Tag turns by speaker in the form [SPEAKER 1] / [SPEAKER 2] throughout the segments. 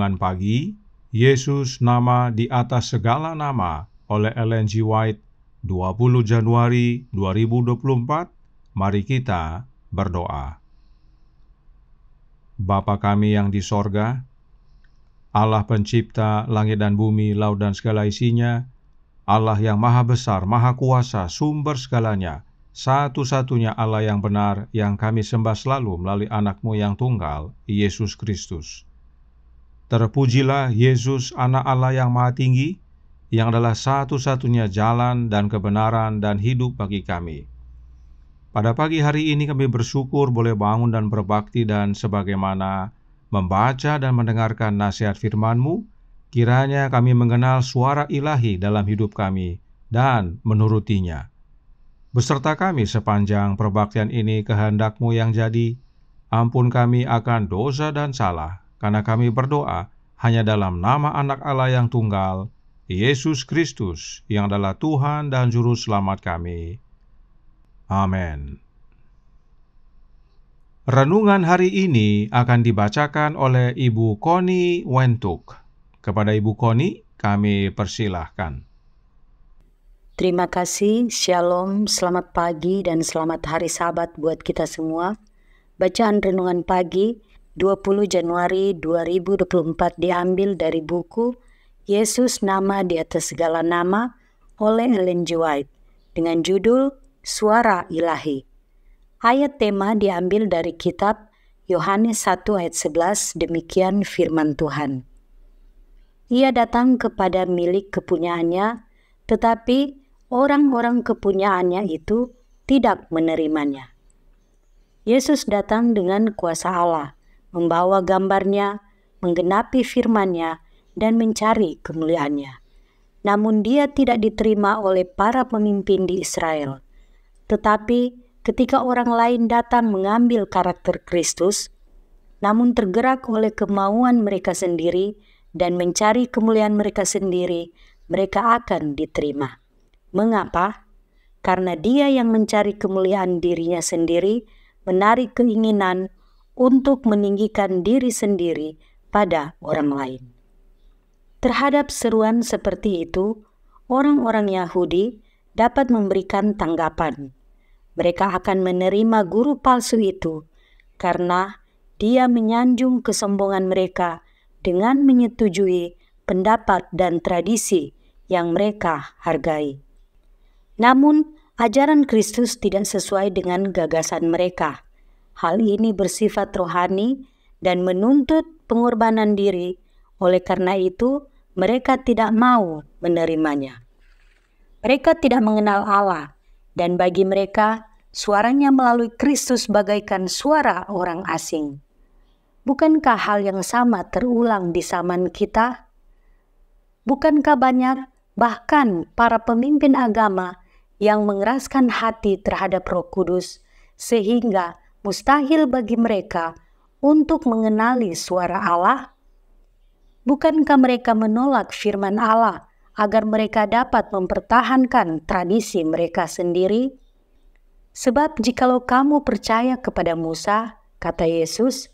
[SPEAKER 1] Renungan Pagi Yesus Nama di atas segala nama oleh Ellen G. White 20 Januari 2024 Mari kita berdoa Bapa kami yang di sorga Allah pencipta langit dan bumi, laut dan segala isinya Allah yang maha besar, maha kuasa, sumber segalanya satu-satunya Allah yang benar yang kami sembah selalu melalui anakmu yang tunggal, Yesus Kristus Terpujilah Yesus anak Allah yang maha tinggi, yang adalah satu-satunya jalan dan kebenaran dan hidup bagi kami. Pada pagi hari ini kami bersyukur boleh bangun dan berbakti dan sebagaimana membaca dan mendengarkan nasihat firman-Mu, kiranya kami mengenal suara ilahi dalam hidup kami dan menurutinya. Beserta kami sepanjang perbaktian ini kehendak-Mu yang jadi, ampun kami akan dosa dan salah, karena kami berdoa hanya dalam nama anak Allah yang tunggal, Yesus Kristus, yang adalah Tuhan dan Juru Selamat kami. Amin. Renungan hari ini akan dibacakan oleh Ibu Koni Wentuk. Kepada Ibu Koni, kami persilahkan.
[SPEAKER 2] Terima kasih, Shalom, selamat pagi dan selamat hari sabat buat kita semua. Bacaan Renungan Pagi 20 Januari 2024 diambil dari buku Yesus Nama di atas segala nama oleh Ellen G. White dengan judul Suara Ilahi. Ayat tema diambil dari kitab Yohanes 1 ayat 11 demikian firman Tuhan. Ia datang kepada milik kepunyaannya, tetapi orang-orang kepunyaannya itu tidak menerimanya. Yesus datang dengan kuasa Allah membawa gambarnya, menggenapi firmannya, dan mencari kemuliaannya. Namun dia tidak diterima oleh para pemimpin di Israel. Tetapi ketika orang lain datang mengambil karakter Kristus, namun tergerak oleh kemauan mereka sendiri dan mencari kemuliaan mereka sendiri, mereka akan diterima. Mengapa? Karena dia yang mencari kemuliaan dirinya sendiri, menarik keinginan untuk meninggikan diri sendiri pada orang lain. Terhadap seruan seperti itu, orang-orang Yahudi dapat memberikan tanggapan. Mereka akan menerima guru palsu itu karena dia menyanjung kesombongan mereka dengan menyetujui pendapat dan tradisi yang mereka hargai. Namun, ajaran Kristus tidak sesuai dengan gagasan mereka. Hal ini bersifat rohani dan menuntut pengorbanan diri. Oleh karena itu, mereka tidak mau menerimanya. Mereka tidak mengenal Allah, dan bagi mereka, suaranya melalui Kristus bagaikan suara orang asing. Bukankah hal yang sama terulang di zaman kita? Bukankah banyak, bahkan para pemimpin agama, yang mengeraskan hati terhadap Roh Kudus sehingga mustahil bagi mereka untuk mengenali suara Allah? Bukankah mereka menolak firman Allah agar mereka dapat mempertahankan tradisi mereka sendiri? Sebab jikalau kamu percaya kepada Musa, kata Yesus,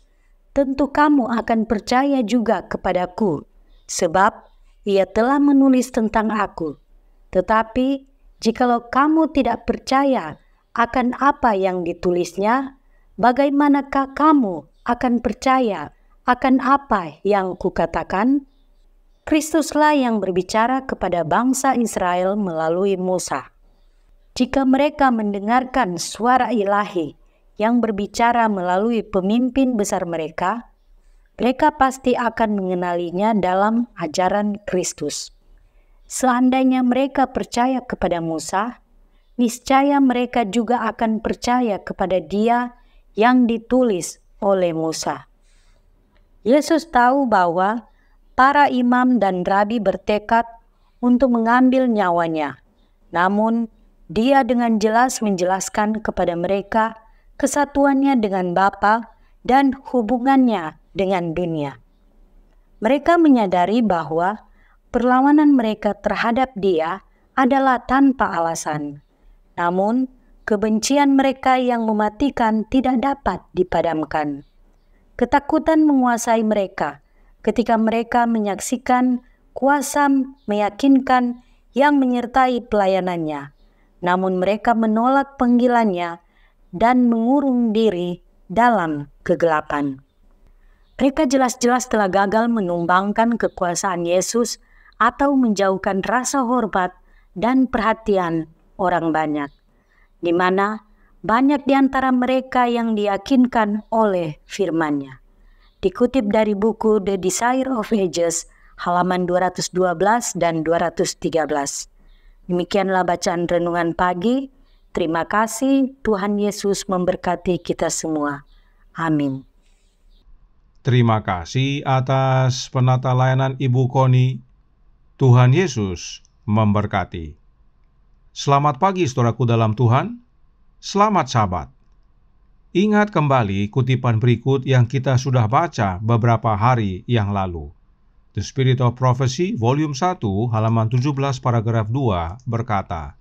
[SPEAKER 2] tentu kamu akan percaya juga kepadaku, sebab ia telah menulis tentang aku. Tetapi jikalau kamu tidak percaya akan apa yang ditulisnya, bagaimanakah kamu akan percaya akan apa yang kukatakan? Kristuslah yang berbicara kepada bangsa Israel melalui Musa. Jika mereka mendengarkan suara ilahi yang berbicara melalui pemimpin besar mereka, mereka pasti akan mengenalinya dalam ajaran Kristus. Seandainya mereka percaya kepada Musa, niscaya mereka juga akan percaya kepada Dia yang ditulis oleh Musa. Yesus tahu bahwa para imam dan rabi bertekad untuk mengambil nyawanya. Namun, dia dengan jelas menjelaskan kepada mereka kesatuannya dengan Bapa dan hubungannya dengan dunia. Mereka menyadari bahwa perlawanan mereka terhadap dia adalah tanpa alasan. Namun, Kebencian mereka yang mematikan tidak dapat dipadamkan. Ketakutan menguasai mereka ketika mereka menyaksikan kuasa meyakinkan yang menyertai pelayanannya. Namun mereka menolak panggilannya dan mengurung diri dalam kegelapan. Mereka jelas-jelas telah gagal menumbangkan kekuasaan Yesus atau menjauhkan rasa hormat dan perhatian orang banyak di mana banyak di antara mereka yang diyakinkan oleh firman-Nya. Dikutip dari buku The Desire of Ages, halaman 212 dan 213. Demikianlah bacaan renungan pagi. Terima kasih Tuhan Yesus memberkati kita semua. Amin.
[SPEAKER 1] Terima kasih atas penata layanan Ibu Koni. Tuhan Yesus memberkati. Selamat pagi saudaraku dalam Tuhan. Selamat Sabat. Ingat kembali kutipan berikut yang kita sudah baca beberapa hari yang lalu. The Spirit of Prophecy, Volume 1, halaman 17, paragraf 2, berkata,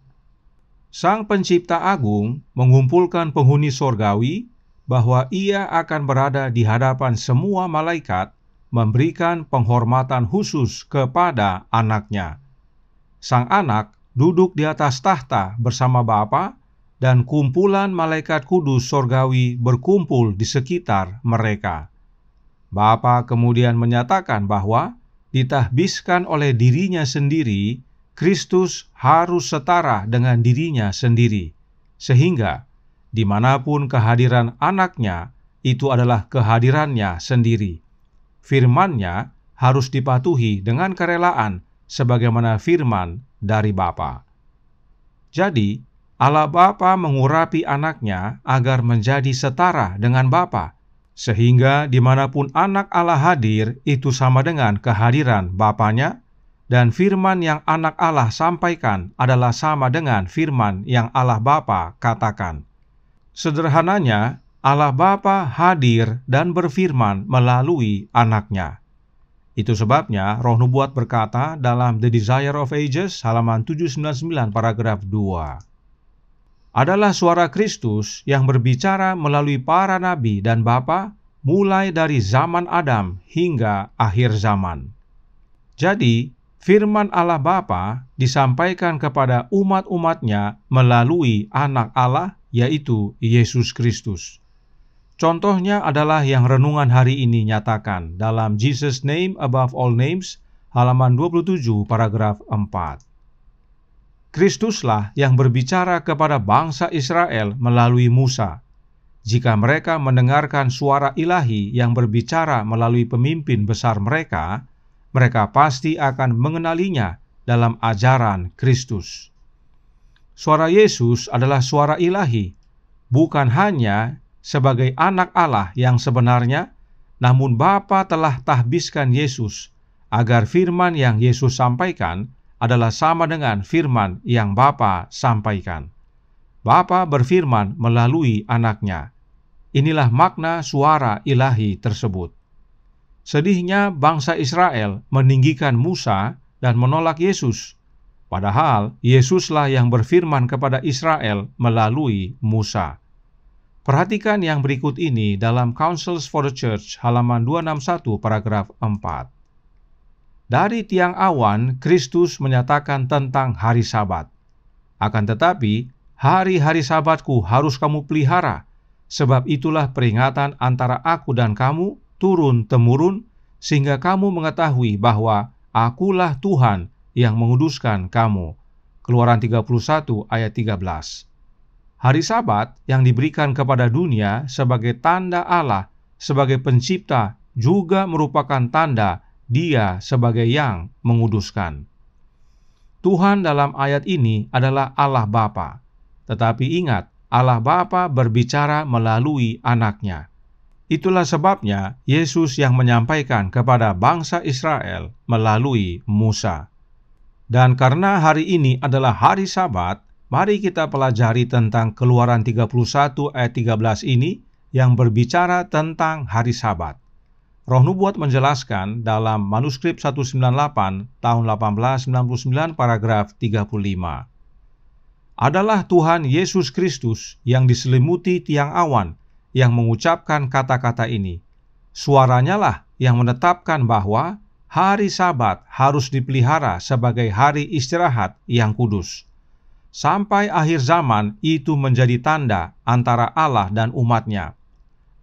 [SPEAKER 1] Sang Pencipta Agung mengumpulkan penghuni sorgawi bahwa ia akan berada di hadapan semua malaikat memberikan penghormatan khusus kepada anaknya. Sang anak duduk di atas tahta bersama Bapa dan kumpulan malaikat kudus sorgawi berkumpul di sekitar mereka. Bapa kemudian menyatakan bahwa ditahbiskan oleh dirinya sendiri, Kristus harus setara dengan dirinya sendiri. Sehingga, dimanapun kehadiran anaknya, itu adalah kehadirannya sendiri. Firmannya harus dipatuhi dengan kerelaan sebagaimana firman dari Bapa. Jadi, Allah Bapa mengurapi anaknya agar menjadi setara dengan Bapa, sehingga dimanapun anak Allah hadir itu sama dengan kehadiran Bapanya, dan firman yang anak Allah sampaikan adalah sama dengan firman yang Allah Bapa katakan. Sederhananya, Allah Bapa hadir dan berfirman melalui anaknya. Itu sebabnya roh nubuat berkata dalam The Desire of Ages halaman 799 paragraf 2. Adalah suara Kristus yang berbicara melalui para nabi dan bapa mulai dari zaman Adam hingga akhir zaman. Jadi, firman Allah Bapa disampaikan kepada umat-umatnya melalui anak Allah yaitu Yesus Kristus. Contohnya adalah yang renungan hari ini nyatakan dalam Jesus Name Above All Names halaman 27 paragraf 4. Kristuslah yang berbicara kepada bangsa Israel melalui Musa. Jika mereka mendengarkan suara ilahi yang berbicara melalui pemimpin besar mereka, mereka pasti akan mengenalinya dalam ajaran Kristus. Suara Yesus adalah suara ilahi, bukan hanya sebagai anak Allah yang sebenarnya, namun Bapa telah tahbiskan Yesus agar firman yang Yesus sampaikan adalah sama dengan firman yang Bapa sampaikan. Bapa berfirman melalui anaknya. Inilah makna suara ilahi tersebut. Sedihnya bangsa Israel meninggikan Musa dan menolak Yesus. Padahal Yesuslah yang berfirman kepada Israel melalui Musa. Perhatikan yang berikut ini dalam Councils for the Church halaman 261 paragraf 4. Dari tiang awan, Kristus menyatakan tentang hari sabat. Akan tetapi, hari-hari sabatku harus kamu pelihara, sebab itulah peringatan antara aku dan kamu turun-temurun, sehingga kamu mengetahui bahwa akulah Tuhan yang menguduskan kamu. Keluaran 31 ayat 13. Hari Sabat yang diberikan kepada dunia sebagai tanda Allah sebagai pencipta juga merupakan tanda Dia sebagai yang menguduskan. Tuhan dalam ayat ini adalah Allah Bapa. Tetapi ingat, Allah Bapa berbicara melalui anaknya. Itulah sebabnya Yesus yang menyampaikan kepada bangsa Israel melalui Musa. Dan karena hari ini adalah hari Sabat, Mari kita pelajari tentang Keluaran 31 ayat 13 ini yang berbicara tentang hari Sabat. Roh Nubuat menjelaskan dalam manuskrip 198 tahun 1899 paragraf 35. Adalah Tuhan Yesus Kristus yang diselimuti tiang awan yang mengucapkan kata-kata ini. Suaranya lah yang menetapkan bahwa hari Sabat harus dipelihara sebagai hari istirahat yang kudus Sampai akhir zaman itu menjadi tanda antara Allah dan umatnya.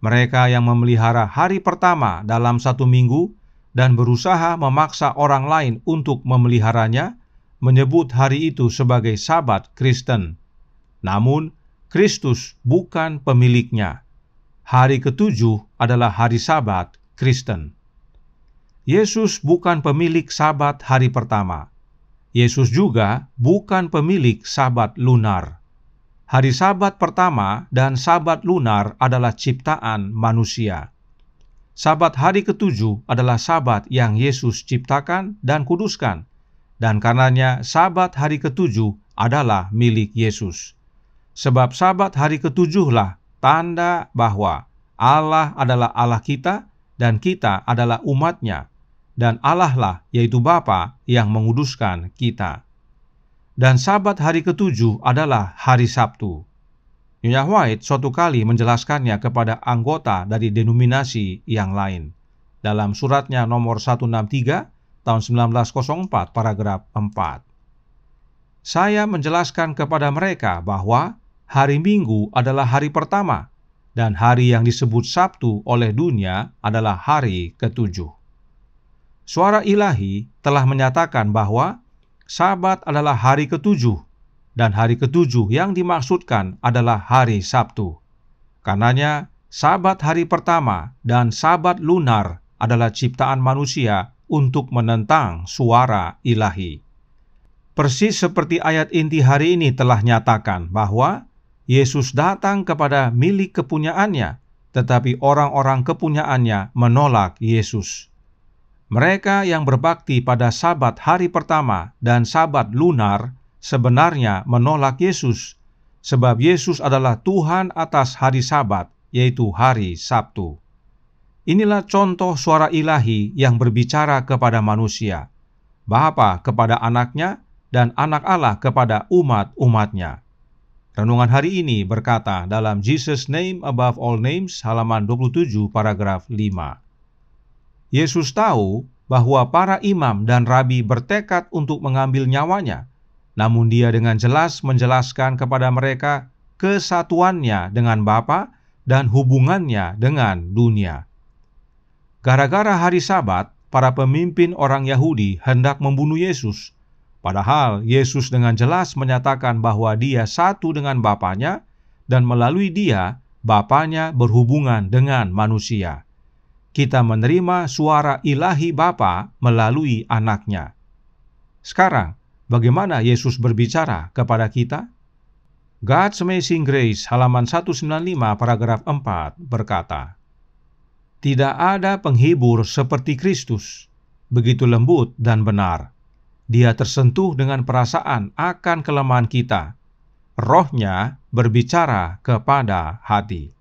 [SPEAKER 1] Mereka yang memelihara hari pertama dalam satu minggu dan berusaha memaksa orang lain untuk memeliharanya, menyebut hari itu sebagai Sabat Kristen. Namun, Kristus bukan pemiliknya. Hari ketujuh adalah hari Sabat Kristen. Yesus bukan pemilik Sabat hari pertama. Yesus juga bukan pemilik sabat lunar. Hari sabat pertama dan sabat lunar adalah ciptaan manusia. Sabat hari ketujuh adalah sabat yang Yesus ciptakan dan kuduskan, dan karenanya sabat hari ketujuh adalah milik Yesus. Sebab sabat hari ketujuhlah tanda bahwa Allah adalah Allah kita dan kita adalah umatnya dan Allah lah yaitu Bapa yang menguduskan kita. Dan sabat hari ketujuh adalah hari Sabtu. Nyonya White suatu kali menjelaskannya kepada anggota dari denominasi yang lain. Dalam suratnya nomor 163 tahun 1904 paragraf 4. Saya menjelaskan kepada mereka bahwa hari Minggu adalah hari pertama dan hari yang disebut Sabtu oleh dunia adalah hari ketujuh. Suara ilahi telah menyatakan bahwa Sabat adalah hari ketujuh, dan hari ketujuh yang dimaksudkan adalah hari Sabtu. Karenanya, Sabat hari pertama dan Sabat lunar adalah ciptaan manusia untuk menentang suara ilahi. Persis seperti ayat inti hari ini telah nyatakan bahwa Yesus datang kepada milik kepunyaannya, tetapi orang-orang kepunyaannya menolak Yesus. Mereka yang berbakti pada Sabat hari pertama dan Sabat lunar sebenarnya menolak Yesus, sebab Yesus adalah Tuhan atas hari Sabat, yaitu hari Sabtu. Inilah contoh suara ilahi yang berbicara kepada manusia, Bapa kepada anaknya, dan anak Allah kepada umat-umatnya. Renungan hari ini berkata dalam Jesus Name Above All Names halaman 27 paragraf 5. Yesus tahu bahwa para imam dan rabi bertekad untuk mengambil nyawanya, namun dia dengan jelas menjelaskan kepada mereka kesatuannya dengan Bapa dan hubungannya dengan dunia. Gara-gara hari Sabat, para pemimpin orang Yahudi hendak membunuh Yesus. Padahal Yesus dengan jelas menyatakan bahwa dia satu dengan Bapaknya dan melalui dia Bapaknya berhubungan dengan manusia kita menerima suara ilahi Bapa melalui anaknya. Sekarang, bagaimana Yesus berbicara kepada kita? God's Amazing Grace halaman 195 paragraf 4 berkata, Tidak ada penghibur seperti Kristus, begitu lembut dan benar. Dia tersentuh dengan perasaan akan kelemahan kita. Rohnya berbicara kepada hati.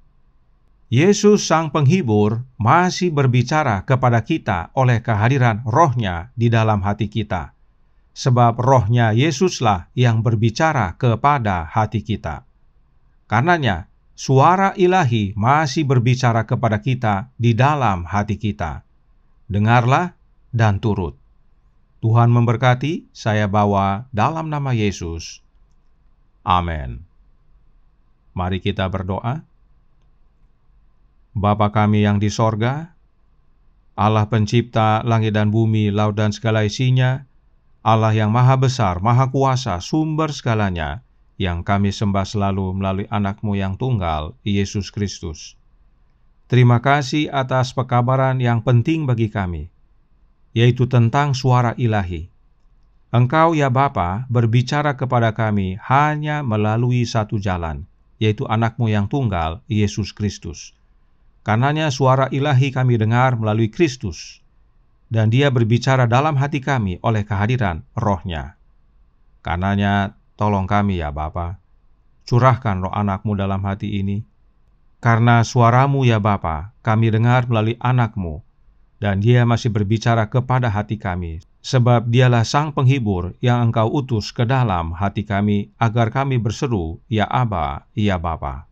[SPEAKER 1] Yesus Sang Penghibur masih berbicara kepada kita oleh kehadiran rohnya di dalam hati kita. Sebab rohnya Yesuslah yang berbicara kepada hati kita. Karenanya, suara ilahi masih berbicara kepada kita di dalam hati kita. Dengarlah dan turut. Tuhan memberkati, saya bawa dalam nama Yesus. Amin. Mari kita berdoa. Bapa kami yang di sorga, Allah pencipta langit dan bumi, laut dan segala isinya, Allah yang maha besar, maha kuasa, sumber segalanya, yang kami sembah selalu melalui anakmu yang tunggal, Yesus Kristus. Terima kasih atas pekabaran yang penting bagi kami, yaitu tentang suara ilahi. Engkau ya Bapa berbicara kepada kami hanya melalui satu jalan, yaitu anakmu yang tunggal, Yesus Kristus Karenanya suara ilahi kami dengar melalui Kristus, dan dia berbicara dalam hati kami oleh kehadiran rohnya. Karenanya tolong kami ya Bapa, curahkan roh anakmu dalam hati ini, karena suaramu ya Bapa kami dengar melalui anakmu, dan dia masih berbicara kepada hati kami, sebab dialah sang penghibur yang engkau utus ke dalam hati kami agar kami berseru, ya Aba, ya Bapa